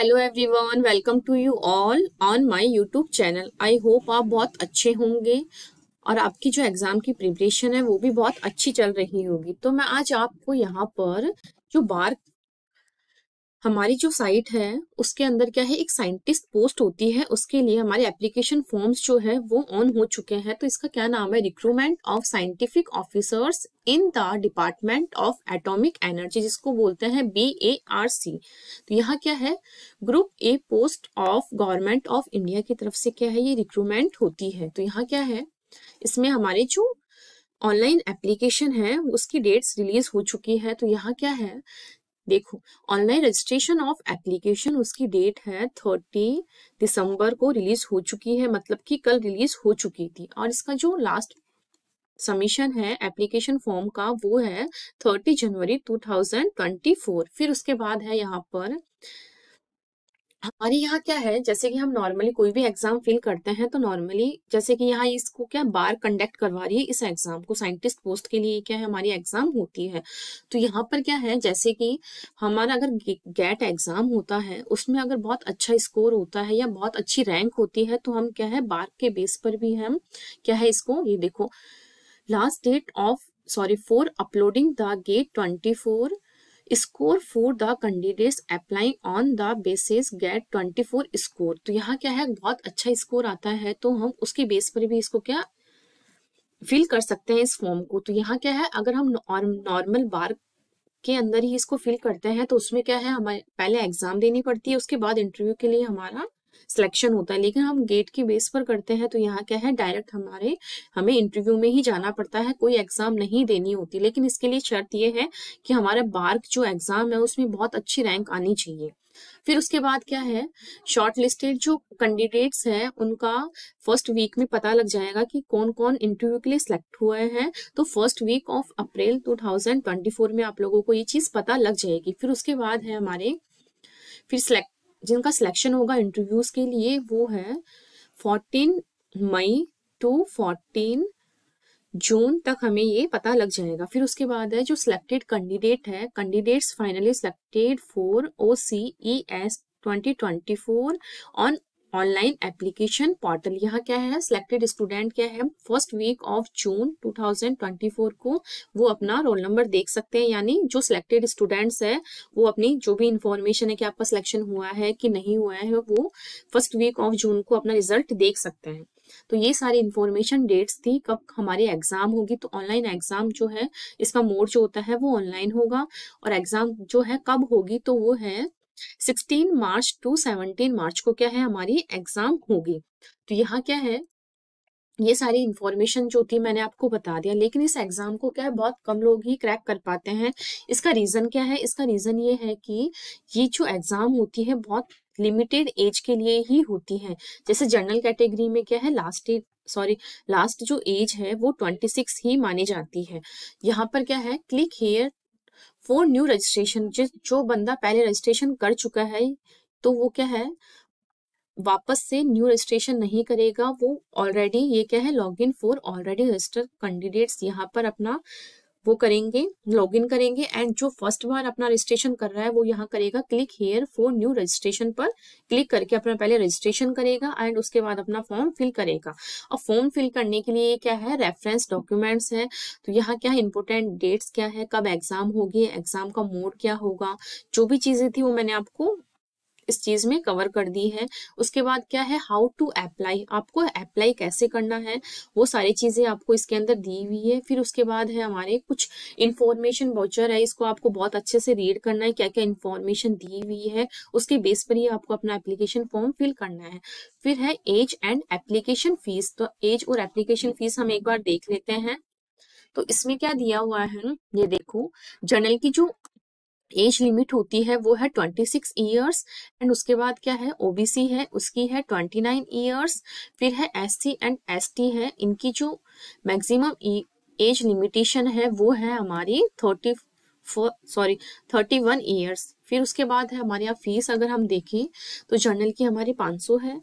hello everyone welcome to you all on my YouTube channel I hope आप बहुत अच्छे होंगे और आपकी जो एग्ज़ाम की प्रिपरेशन है वो भी बहुत अच्छी चल रही होगी तो मैं आज आपको यहाँ पर जो बार हमारी जो साइट है उसके अंदर क्या है एक साइंटिस्ट पोस्ट होती है उसके लिए हमारे एप्लीकेशन फॉर्म्स जो है वो ऑन हो चुके हैं तो इसका क्या नाम है recruitment of scientific officers in the department of atomic energy जिसको बोलते हैं बी ए आर सी तो यहाँ क्या है group A post of government of India की तरफ से क्या है ये रिक्रूटमेंट होती है तो यहाँ क्या है इसमें हमारे जो ऑनलाइन एप्लीकेशन है उसकी डेट्स रिलीज हो चुकी है तो यहाँ क्या है देखो ऑनलाइन रजिस्ट्रेशन ऑफ एप्लीकेशन उसकी डेट है थर्टी दिसंबर को रिलीज हो चुकी है मतलब कि कल रिलीज हो चुकी थी और इसका जो लास्ट सबमिशन है एप्लीकेशन फॉर्म का वो है थर्टी जनवरी 2024 फिर उसके बाद है यहाँ पर हमारे यहाँ क्या है जैसे कि हम नॉर्मली कोई भी एग्जाम फिल करते हैं तो नॉर्मली जैसे कि यहाँ इसको क्या बार कंडक्ट करवा रही है इस एग्जाम को साइंटिस्ट पोस्ट के लिए क्या है हमारी एग्जाम होती है तो यहाँ पर क्या है जैसे कि हमारा अगर गेट एग्जाम होता है उसमें अगर बहुत अच्छा स्कोर होता है या बहुत अच्छी रैंक होती है तो हम क्या है बार के बेस पर भी हम क्या है इसको ये देखो last date of sorry for uploading the GATE twenty four score for the candidates apply on the basis GATE 24 score तो यहाँ क्या है बहुत अच्छा स्कोर आता है तो हम उसके बेस पर भी इसको क्या फिल कर सकते हैं इस फॉर्म को तो यहाँ क्या है अगर हम नॉर्मल बार के अंदर ही इसको फिल करते हैं तो उसमें क्या है हमें पहले एग्जाम देनी पड़ती है उसके बाद इंटरव्यू के लिए हमारा सिलेक्शन होता है लेकिन हम गेट के बेस पर करते हैं तो यहाँ क्या है डायरेक्ट हमारे हमें इंटरव्यू में ही जाना पड़ता है कोई एग्जाम नहीं देनी होती लेकिन इसके लिए शर्त ये है कि हमारा बार्क जो एग्जाम है उसमें बहुत अच्छी रैंक आनी चाहिए फिर उसके बाद क्या है शॉर्ट लिस्टेड जो कैंडिडेट्स हैं उनका फर्स्ट वीक में पता लग जाएगा कि कौन कौन इंटरव्यू के लिए सिलेक्ट हुए हैं तो फर्स्ट वीक ऑफ अप्रैल 2024 में आप लोगों को ये चीज पता लग जाएगी फिर उसके बाद है हमारे फिर सिलेक्ट जिनका सिलेक्शन होगा इंटरव्यूज के लिए वो है फोर्टीन मई टू फोर्टीन जून तक हमें ये पता लग जाएगा फिर उसके बाद है जो सिलेक्टेड कैंडिडेट है candidates finally selected for O C E S for on online application portal यहाँ क्या है सिलेक्टेड स्टूडेंट क्या है फर्स्ट वीक ऑफ जून 2024 को वो अपना रोल नंबर देख सकते हैं यानी जो सिलेक्टेड स्टूडेंट्स है वो अपनी जो भी इंफॉर्मेशन है कि आपका सिलेक्शन हुआ है कि नहीं हुआ है वो फर्स्ट वीक ऑफ जून को अपना रिजल्ट देख सकते हैं तो ये सारी इंफॉर्मेशन डेट्स थी कब हमारी एग्जाम होगी तो ऑनलाइन एग्जाम जो है इसका मोड जो होता है वो ऑनलाइन होगा और एग्जाम जो है कब होगी तो वो है सिक्सटीन मार्च टू सेवनटीन मार्च को क्या है हमारी एग्जाम होगी तो यहाँ क्या है ये सारी इन्फॉर्मेशन जो थी मैंने आपको बता दिया लेकिन इस एग्जाम को क्या है बहुत कम लोग ही क्रैक कर पाते हैं इसका रीजन क्या है इसका रीजन ये है कि ये जो एग्जाम होती है बहुत लिमिटेड एज के लिए ही होती है जैसे जनरल कैटेगरी में क्या है लास्ट सॉरी लास्ट जो एज है वो 26 ही मानी जाती है यहाँ पर क्या है click here for new registration जिस जो बंदा पहले रजिस्ट्रेशन कर चुका है तो वो क्या है वापस से न्यू रजिस्ट्रेशन नहीं करेगा वो ऑलरेडी ये क्या है log in for already register candidates यहाँ पर अपना वो करेंगे लॉग इन करेंगे एंड जो फर्स्ट बार अपना रजिस्ट्रेशन कर रहा है वो यहाँ करेगा click here for new registration पर क्लिक करके अपना पहले रजिस्ट्रेशन करेगा एंड उसके बाद अपना फॉर्म फिल करेगा और फॉर्म फिल करने के लिए क्या है रेफरेंस डॉक्यूमेंट्स है तो यहाँ क्या है इंपॉर्टेंट डेट्स क्या है कब एग्जाम होगी एग्जाम का मोड क्या होगा जो भी चीजें थी वो मैंने आपको इस चीज में कवर कर दी है उसके बाद क्या है हाउ टू अप्लाई आपको अप्लाई कैसे करना है वो सारी चीजें आपको इसके अंदर दी हुई है फिर उसके बाद है हमारे कुछ इन्फॉर्मेशन वॉचर है इसको आपको बहुत अच्छे से रीड करना है क्या क्या इन्फॉर्मेशन दी हुई है उसके बेस पर ही आपको अपना एप्लीकेशन फॉर्म फिल करना है फिर है एज एंड एप्लीकेशन फीस तो एज और एप्लीकेशन फीस हम एक बार देख लेते हैं तो इसमें क्या दिया हुआ है ये देखो जनरल की जो एज लिमिट होती है वो है ट्वेंटी सिक्स ईयर्स एंड उसके बाद क्या है ओबीसी है उसकी है ट्वेंटी नाइन ईयर्स फिर है S C and S T है इनकी जो मैक्सिमम एज लिमिटेशन है वो है हमारी thirty four sorry thirty one years फिर उसके बाद है हमारे यहाँ फीस अगर हम देखें तो जनरल की हमारी पाँच सौ है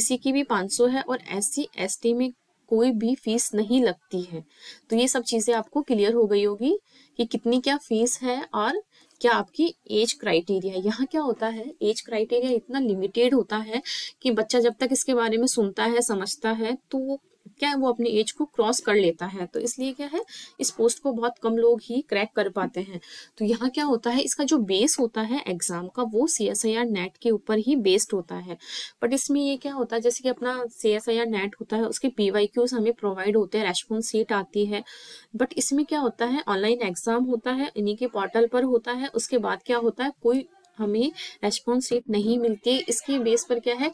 सी की भी सौ है और एस टी में कोई भी फीस नहीं लगती है तो ये सब चीज़ें आपको क्लियर हो गई होगी कि कितनी क्या फीस है और क्या आपकी एज क्राइटेरिया यहाँ क्या होता है एज क्राइटेरिया इतना लिमिटेड होता है कि बच्चा जब तक इसके बारे में सुनता है समझता है तो वो क्या है वो अपनी एज को क्रॉस कर लेता है तो इसलिए क्या है इस पोस्ट को बहुत कम लोग ही क्रैक कर पाते हैं तो यहाँ क्या होता है इसका जो बेस होता है एग्जाम का वो C S I R NET के ऊपर ही बेस्ड होता है बट इसमें ये क्या होता है जैसे कि अपना C S I R NET होता है उसके पी वाई क्यूज हमें प्रोवाइड होते हैं रेस्पॉन्स सीट आती है बट इसमें क्या होता है ऑनलाइन एग्जाम होता है इन्हीं के पोर्टल पर होता है उसके बाद क्या होता है कोई हमें रेस्पॉन्स रेट नहीं मिलती इसके बेस पर क्या है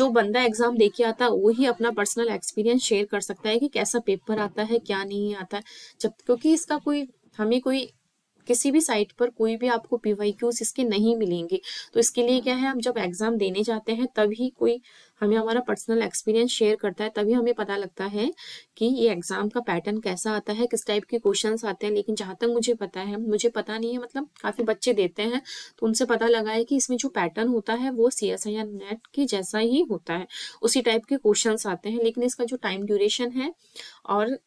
जो बंदा एग्जाम दे के आता है वही अपना पर्सनल एक्सपीरियंस शेयर कर सकता है कि कैसा पेपर आता है क्या नहीं आता है जब क्योंकि इसका कोई हमें कोई किसी भी साइट पर कोई भी आपको पीवाईक्यूज इसके नहीं मिलेंगे तो इसके लिए क्या है हम जब एग्जाम देने जाते हैं तभी कोई हमें हमारा पर्सनल एक्सपीरियंस शेयर करता है तभी हमें पता लगता है कि ये एग्जाम का पैटर्न कैसा आता है किस टाइप के क्वेश्चन आते हैं लेकिन जहां तक मुझे पता है मुझे पता नहीं है मतलब काफी बच्चे देते हैं तो उनसे पता लगा है कि इसमें जो पैटर्न होता है वो सी एस आई नेट के जैसा ही होता है उसी टाइप के क्वेश्चन आते हैं लेकिन इसका जो टाइम ड्यूरेशन है और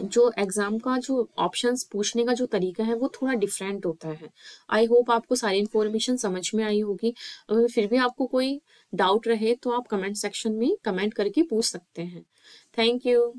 जो एग्ज़ाम का जो ऑप्शंस पूछने का जो तरीका है वो थोड़ा डिफरेंट होता है आई होप आपको सारी इन्फॉर्मेशन समझ में आई होगी अगर फिर भी आपको कोई डाउट रहे तो आप कमेंट सेक्शन में कमेंट करके पूछ सकते हैं थैंक यू